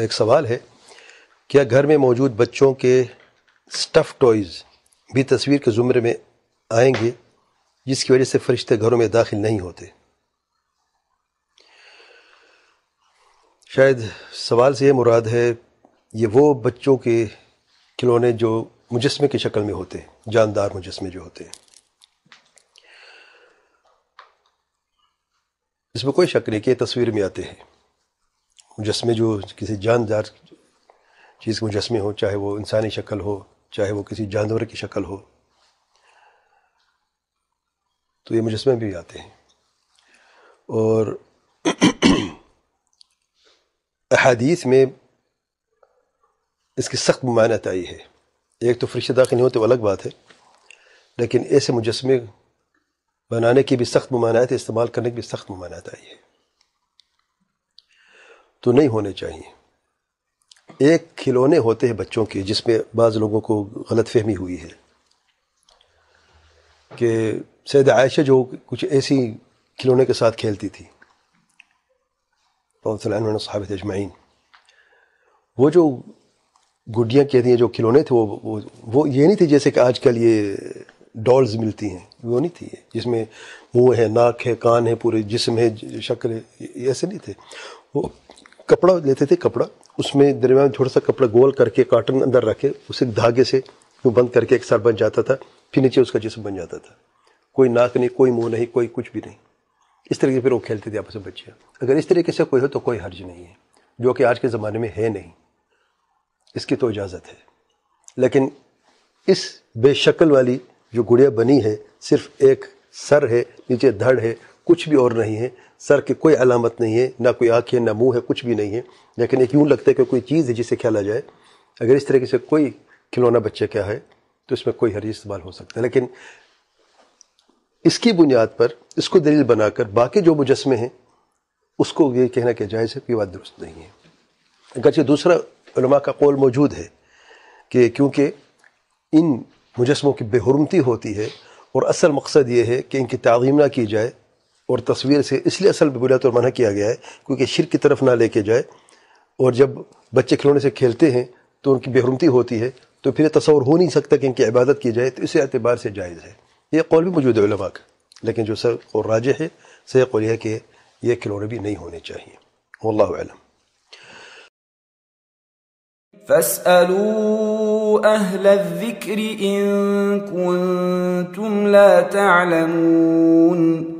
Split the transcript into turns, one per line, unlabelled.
एक सवाल है क्या घर में मौजूद बच्चों के स्टफ़ टॉयज़ भी तस्वीर के ज़ुमरे में आएंगे जिसकी वजह से फरिश्ते घरों में दाखिल नहीं होते शायद सवाल से यह मुराद है ये वो बच्चों के खिलौने जो मुजस्मे की शक्ल में होते हैं जानदार मुजस्मे जो होते हैं इसमें कोई शक नहीं कि तस्वीर में आते हैं मुजस्मे जो किसी जानदार चीज़ के मुजस्मे हो चाहे वो इंसानी शक्ल हो चाहे वो किसी जानवर की शक्ल हो तो ये मुजस्मे भी आते हैं और अहादीस में इसकी सख्त ममानत आई है एक तो फरिश्ते दाखिल नहीं होते वो अलग बात है लेकिन ऐसे मुजस्मे बनाने की भी सख्त है इस्तेमाल करने की भी सख्त ममानत आई है तो नहीं होने चाहिए एक खिलौने होते हैं बच्चों के जिसमें बाज़ लोगों को गलत फहमी हुई है कि सैद आयशा जो कुछ ऐसी खिलौने के साथ खेलती थी साबित अजमाइन वो जो गुडियाँ कहती हैं जो खिलौने थे वो वो वो ये नहीं थे जैसे कि आजकल ये डॉल्स मिलती हैं वो नहीं थी जिसमें मुंह है नाक है कान है पूरे जिसम है शक्ल है ऐसे नहीं थे वो कपड़ा लेते थे कपड़ा उसमें दरमियान थोड़ा सा कपड़ा गोल करके काटन अंदर रखे उसे धागे से बंद करके एक सर बन जाता था फिर नीचे उसका जिसम बन जाता था कोई नाक नहीं कोई मुंह नहीं कोई कुछ भी नहीं इस तरीके से फिर वो खेलते थे आपस में बच्चे अगर इस तरीके से कोई हो तो कोई हर्ज नहीं है जो कि आज के ज़माने में है नहीं इसकी तो इजाज़त है लेकिन इस बेशक्ल वाली जो गुड़िया बनी है सिर्फ एक सर है नीचे धड़ है कुछ भी और नहीं है सर की कोई अलामत नहीं है ना कोई आँख है ना मुँह है कुछ भी नहीं है लेकिन एक यूँ लगता है कि कोई चीज़ है जिसे खेला जाए अगर इस तरीके से कोई खिलौना बच्चे क्या है तो इसमें कोई हरी इस्तेमाल हो सकता है लेकिन इसकी बुनियाद पर इसको दलील बनाकर बाकी जो मुजस्मे हैं उसको ये कहना कि जायज़ है कि बात दुरुस्त नहीं है अगरचे दूसरा का कौल मौजूद है कि क्योंकि इन मुजस्मों की बेहरमती होती है और असल मकसद ये है कि इनकी तगीम ना की जाए और तस्वीर से इसलिए असल में बुरा तो मना किया गया है क्योंकि शिर की तरफ ना लेके जाए और जब बच्चे खिलौने से खेलते हैं तो उनकी बेहरमती होती है तो फिर तस्वर हो नहीं सकता कि इनकी इबादत की जाए तो इस एतबार से जायज़ है ये कौल भी मौजूद है का लेकिन जो सर और राज्य है सही कौल है कि ये खिलौने भी नहीं होने चाहिए वल्लम فاسألوا أهل الذكر إن كنتم لا تعلمون